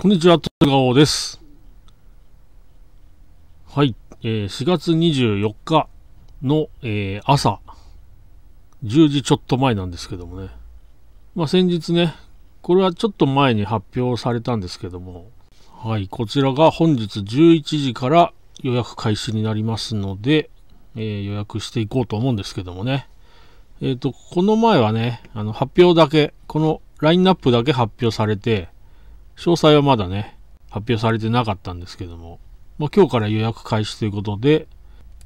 こんにちは、とガオです。はい、えー、4月24日の、えー、朝、10時ちょっと前なんですけどもね。まあ、先日ね、これはちょっと前に発表されたんですけども、はい、こちらが本日11時から予約開始になりますので、えー、予約していこうと思うんですけどもね。えっ、と、この前はね、あの、発表だけ、このラインナップだけ発表されて、詳細はまだね、発表されてなかったんですけども、まあ、今日から予約開始ということで、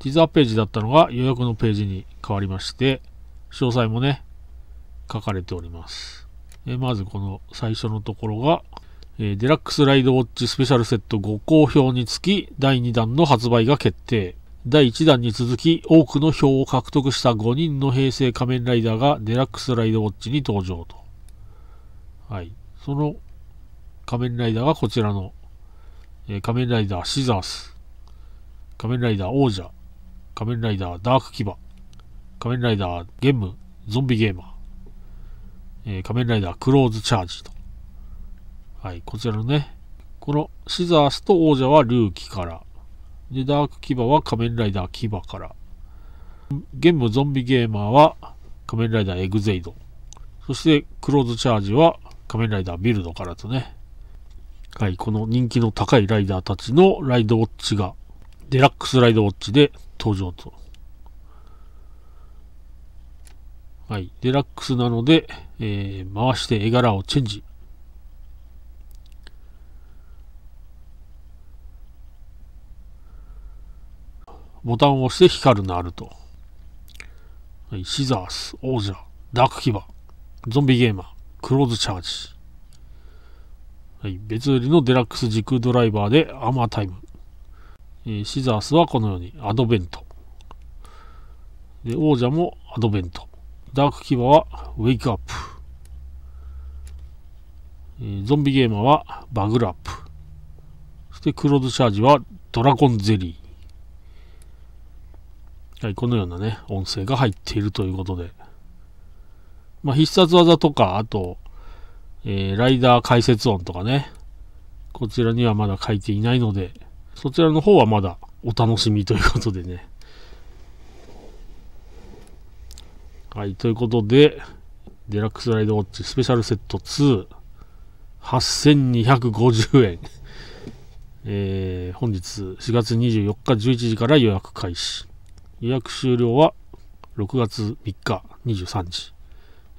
ティザーページだったのが予約のページに変わりまして、詳細もね、書かれております。えまずこの最初のところが、えー、デラックスライドウォッチスペシャルセットご好評につき第2弾の発売が決定。第1弾に続き多くの票を獲得した5人の平成仮面ライダーがデラックスライドウォッチに登場と。はい。その仮面ライダーがこちらの、えー、仮面ライダーシザース、仮面ライダー王者、仮面ライダーダーク牙、仮面ライダーゲーム、ゾンビゲーマー、えー、仮面ライダークローズチャージと。はい、こちらのね、このシザースと王者はルーキから、で、ダーク牙は仮面ライダー牙から、ゲームゾンビゲーマーは仮面ライダーエグゼイド、そしてクローズチャージは仮面ライダービルドからとね、はい、この人気の高いライダーたちのライドウォッチが、デラックスライドウォッチで登場と。はい、デラックスなので、えー、回して絵柄をチェンジ。ボタンを押して光るなると。はい、シザース、王者、ダークキバ、ゾンビゲーマー、クローズチャージ。はい、別売りのデラックス軸ドライバーでアーマータイム、えー、シザースはこのようにアドベントで王者もアドベントダークキバはウェイクアップ、えー、ゾンビゲーマーはバグラップそしてクローズチャージはドラゴンゼリー、はい、このようなね音声が入っているということで、まあ、必殺技とかあとえー、ライダー解説音とかね、こちらにはまだ書いていないので、そちらの方はまだお楽しみということでね。はい、ということで、デラックスライドウォッチスペシャルセット2、8250円。えー、本日4月24日11時から予約開始。予約終了は6月3日23時。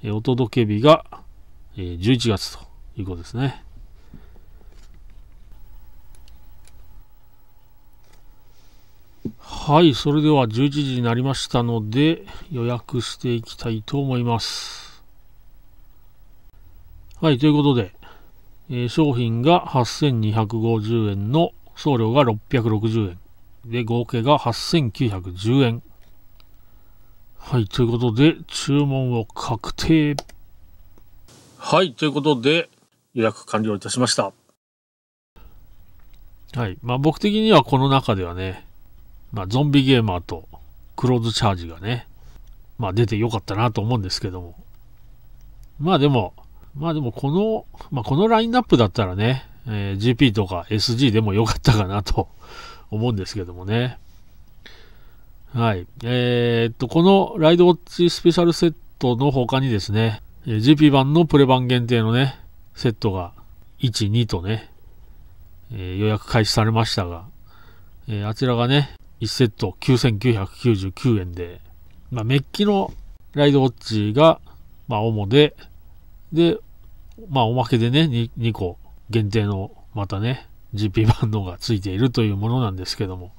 えー、お届け日がえ11月ということですね。はい、それでは11時になりましたので予約していきたいと思います。はい、ということで、えー、商品が8250円の送料が660円で合計が8910円。はい、ということで注文を確定。はい、ということで予約完了いたしました。はい。まあ僕的にはこの中ではね、まあゾンビゲーマーとクローズチャージがね、まあ出てよかったなと思うんですけども。まあでも、まあでもこの、まあこのラインナップだったらね、えー、GP とか SG でもよかったかなと 思うんですけどもね。はい。えー、っと、このライドウォッチスペシャルセットの他にですね、GP 版のプレ版限定のね、セットが1、2とね、えー、予約開始されましたが、えー、あちらがね、1セット9999円で、まあ、メッキのライドウォッチが、まあ、主で、で、まあ、おまけでね2、2個限定の、またね、GP 版のがついているというものなんですけども、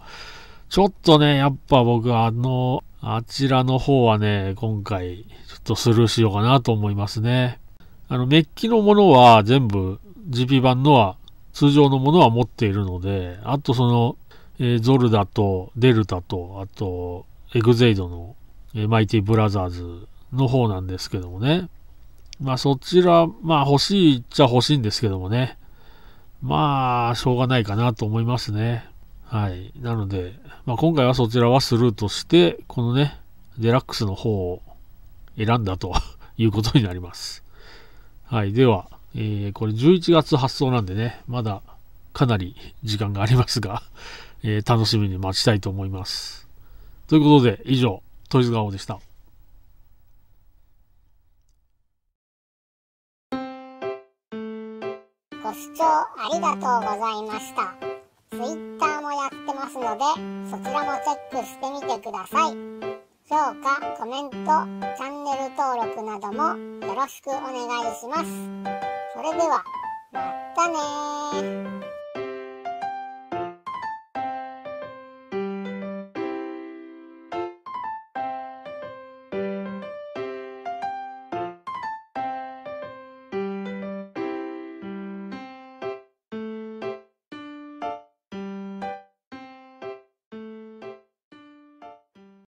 ちょっとね、やっぱ僕はあの、あちらの方はね、今回、ちょっとスルーしようかなと思いますね。あの、メッキのものは全部 GP 版のは、通常のものは持っているので、あとその、えー、ゾルダとデルタと、あと、エグゼイドの、えー、マイティブラザーズの方なんですけどもね。まあそちら、まあ欲しいっちゃ欲しいんですけどもね。まあ、しょうがないかなと思いますね。はい。なので、まあ、今回はそちらはスルーとして、このね、デラックスの方を選んだと いうことになります。はい。では、えー、これ11月発送なんでね、まだかなり時間がありますが、えー、楽しみに待ちたいと思います。ということで、以上、トイズガオでした。ご視聴ありがとうございました。Twitter もやってますので、そちらもチェックしてみてください。評価、コメント、チャンネル登録などもよろしくお願いします。それでは、またね